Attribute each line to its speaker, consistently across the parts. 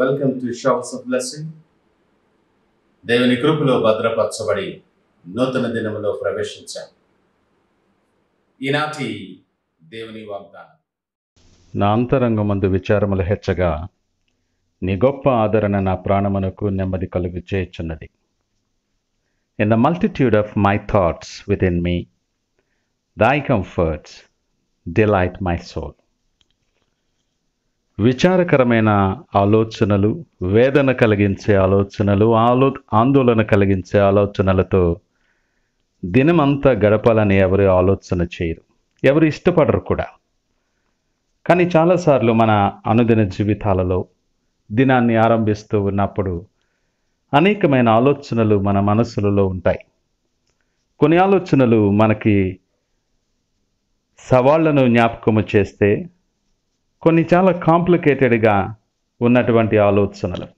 Speaker 1: welcome to showers of blessing దేవుని కృపలో భద్రపరచబడి నూతన దినములో ప్రవేశించాం ఈనాటి దేవుని వాగ్దానం నా అంతరంగమందు విచారములు హెచ్చగా నీ గొప్ప ఆదరణ నా ప్రాణమునకు నెమ్మది కలుగు చేయుచున్నది in the multitude of my thoughts within me thy comforts delight my soul విచారకరమైన ఆలోచనలు వేదన కలిగించే ఆలోచనలు ఆలో ఆందోళన కలిగించే ఆలోచనలతో దినమంతా గడపాలని ఎవరు ఆలోచన చేయరు ఎవరు ఇష్టపడరు కూడా కానీ చాలాసార్లు మన అనుదిన జీవితాలలో దినాన్ని ఆరంభిస్తూ ఉన్నప్పుడు అనేకమైన ఆలోచనలు మన మనసులలో ఉంటాయి కొన్ని ఆలోచనలు మనకి సవాళ్లను జ్ఞాపకము చేస్తే కొన్ని చాలా కాంప్లికేటెడ్గా ఉన్నటువంటి ఆలోచనలు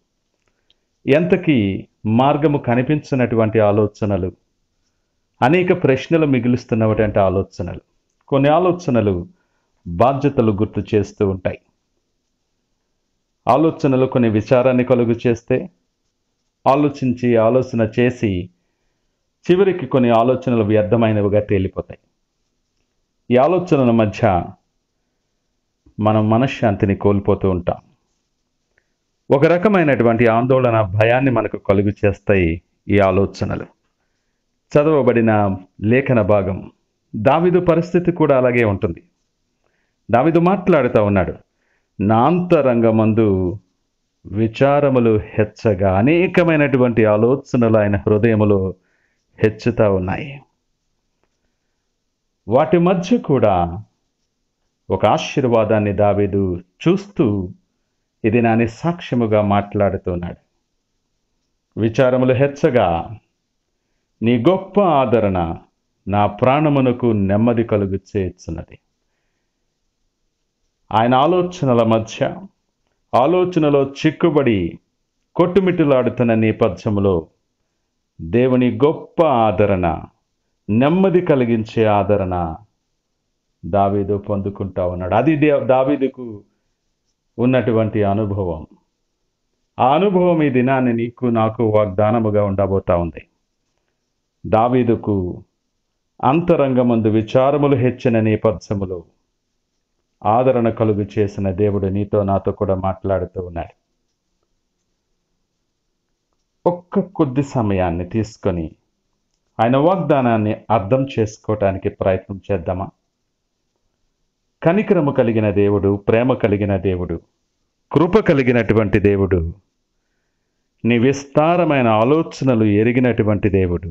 Speaker 1: ఎంతకీ మార్గము కనిపించినటువంటి ఆలోచనలు అనేక ప్రశ్నలు మిగులుస్తున్నటువంటి ఆలోచనలు కొన్ని ఆలోచనలు బాధ్యతలు గుర్తు చేస్తూ ఉంటాయి ఆలోచనలు కొన్ని విచారాన్ని కలుగు చేస్తే ఆలోచించి ఆలోచన చేసి చివరికి కొన్ని ఆలోచనలు వ్యర్థమైనవిగా తేలిపోతాయి ఈ ఆలోచనల మధ్య మనం మనశ్శాంతిని కోల్పోతూ ఉంటాం ఒక రకమైనటువంటి ఆందోళన భయాన్ని మనకు కలుగు చేస్తాయి ఈ ఆలోచనలు చదవబడిన లేఖన భాగం దావిదు పరిస్థితి కూడా అలాగే ఉంటుంది దావిదు మాట్లాడుతూ ఉన్నాడు నాంతరంగమందు విచారములు హెచ్చగా అనేకమైనటువంటి ఆలోచనలు ఆయన హృదయములో హెచ్చుతా ఉన్నాయి వాటి మధ్య కూడా ఒక ఆశీర్వాదాన్ని దావేదు చూస్తూ ఇది నాని సాక్ష్యముగా మాట్లాడుతున్నాడు విచారములు హెచ్చగా నీ గొప్ప ఆదరణ నా ప్రాణమునకు నెమ్మది కలుగు చేస్తున్నది ఆయన ఆలోచనల మధ్య ఆలోచనలో చిక్కుబడి కొట్టుమిట్టులాడుతున్న నేపథ్యంలో దేవుని గొప్ప ఆదరణ నెమ్మది కలిగించే ఆదరణ దావీదు పొందుకుంటా ఉన్నాడు అది దావీదుకు ఉన్నటువంటి అనుభవం ఆ అనుభవం ఈ దినాన్ని నీకు నాకు వాగ్దానముగా ఉండబోతా ఉంది దావీదుకు అంతరంగమందు విచారములు హెచ్చిన నేపథ్యములో ఆదరణ కలుగు చేసిన దేవుడు నీతో నాతో కూడా మాట్లాడుతూ ఉన్నాడు ఒక్క కొద్ది సమయాన్ని తీసుకొని ఆయన వాగ్దానాన్ని అర్థం చేసుకోవటానికి ప్రయత్నం చేద్దామా కనికరము కలిగిన దేవుడు ప్రేమ కలిగిన దేవుడు కృప కలిగినటువంటి దేవుడు నీ విస్తారమైన ఆలోచనలు ఎరిగినటువంటి దేవుడు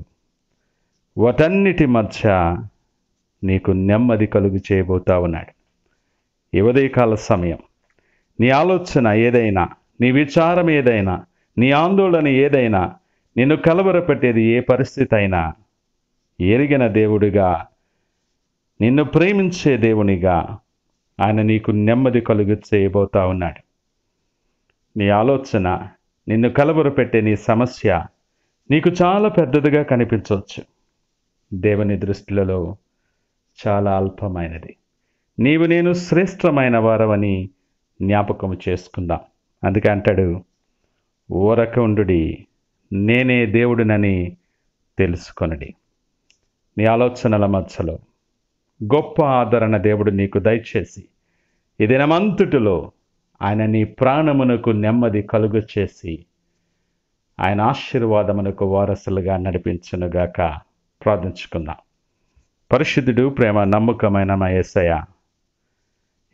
Speaker 1: వాటన్నిటి మధ్య నీకు నెమ్మది కలుగు చేయబోతా ఉన్నాడు ఉదయకాల సమయం నీ ఆలోచన ఏదైనా నీ విచారం ఏదైనా నీ ఆందోళన ఏదైనా నిన్ను కలవరపెట్టేది ఏ పరిస్థితి అయినా ఎరిగిన దేవుడిగా నిన్ను ప్రేమించే దేవునిగా ఆయన నీకు నెమ్మది కలుగు చేయబోతా ఉన్నాడు నీ ఆలోచన నిన్ను కలవరపెట్టే నీ సమస్య నీకు చాలా పెద్దదిగా కనిపించవచ్చు దేవుని దృష్టిలలో చాలా అల్పమైనది నీవు నేను శ్రేష్టమైన వారవని జ్ఞాపకం చేసుకుందాం అందుకే అంటాడు ఓరకుండుడి నేనే దేవుడినని తెలుసుకొనడి నీ ఆలోచనల మధ్యలో గొప్ప ఆదరణ దేవుడు నీకు దయచేసి ఈ దినమంతటిలో ఆయన నీ ప్రాణమునకు నెమ్మది కలుగు చేసి ఆయన ఆశీర్వాదమునకు వారసులుగా నడిపించునుగాక ప్రార్థించుకుందాం పరిశుద్ధుడు ప్రేమ నమ్మకమైన మా ఏసయ్య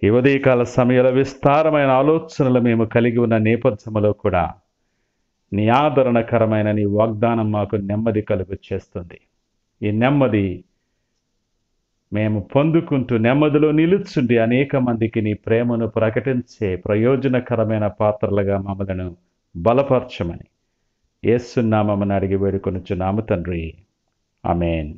Speaker 1: ఈ ఉదయకాల సమయంలో విస్తారమైన ఆలోచనలు మేము కలిగి ఉన్న నేపథ్యంలో కూడా నీ ఆదరణకరమైన నీ వాగ్దానం మాకు నెమ్మది కలుగు చేస్తుంది ఈ నెమ్మది మేము పొందుకుంటూ నెమ్మదిలో నిలుచుండి అనేక మందికి నీ ప్రేమను ప్రకటించే ప్రయోజనకరమైన పాత్రలుగా మమ్మలను బలపరచమని ఏస్తున్నామని అడిగి వేడుకొనుచున్నాము తండ్రి అమేన్